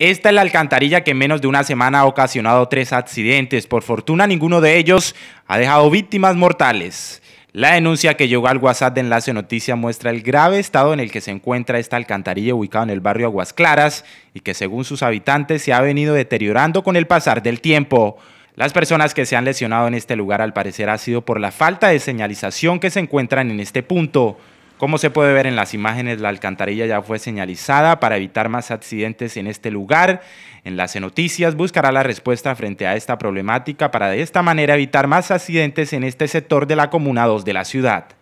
Esta es la alcantarilla que en menos de una semana ha ocasionado tres accidentes. Por fortuna, ninguno de ellos ha dejado víctimas mortales. La denuncia que llegó al WhatsApp de Enlace Noticias muestra el grave estado en el que se encuentra esta alcantarilla ubicada en el barrio Aguas Claras y que según sus habitantes se ha venido deteriorando con el pasar del tiempo. Las personas que se han lesionado en este lugar al parecer ha sido por la falta de señalización que se encuentran en este punto. Como se puede ver en las imágenes, la alcantarilla ya fue señalizada para evitar más accidentes en este lugar. En las Noticias buscará la respuesta frente a esta problemática para de esta manera evitar más accidentes en este sector de la Comuna 2 de la ciudad.